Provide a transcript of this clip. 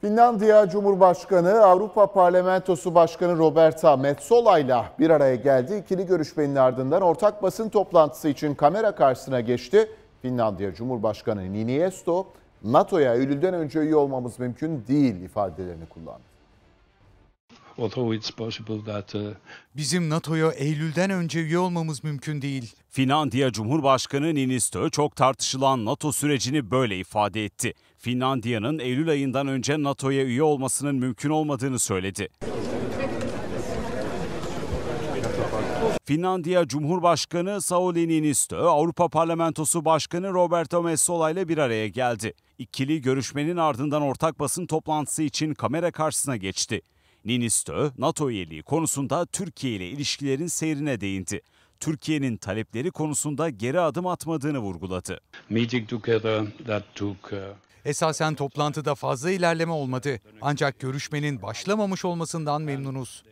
Finlandiya Cumhurbaşkanı Avrupa Parlamentosu Başkanı Roberta Metsola ile bir araya geldi. İkili görüşmenin ardından ortak basın toplantısı için kamera karşısına geçti. Finlandiya Cumhurbaşkanı Niniesto, NATO'ya Eylül'den önce üye olmamız mümkün değil ifadelerini kullandı. Uh, Bizim NATO'ya Eylül'den önce üye olmamız mümkün değil. Finlandiya Cumhurbaşkanı Ninistö çok tartışılan NATO sürecini böyle ifade etti. Finlandiya'nın Eylül ayından önce NATO'ya üye olmasının mümkün olmadığını söyledi. Finlandiya Cumhurbaşkanı Sauli Niinistö, Avrupa Parlamentosu Başkanı Roberto Metsola ile bir araya geldi. İkili görüşmenin ardından ortak basın toplantısı için kamera karşısına geçti. Ninisto, NATO üyeliği konusunda Türkiye ile ilişkilerin seyrine değindi. Türkiye'nin talepleri konusunda geri adım atmadığını vurguladı. Uh, Esasen toplantıda fazla ilerleme olmadı. Ancak görüşmenin başlamamış olmasından memnunuz.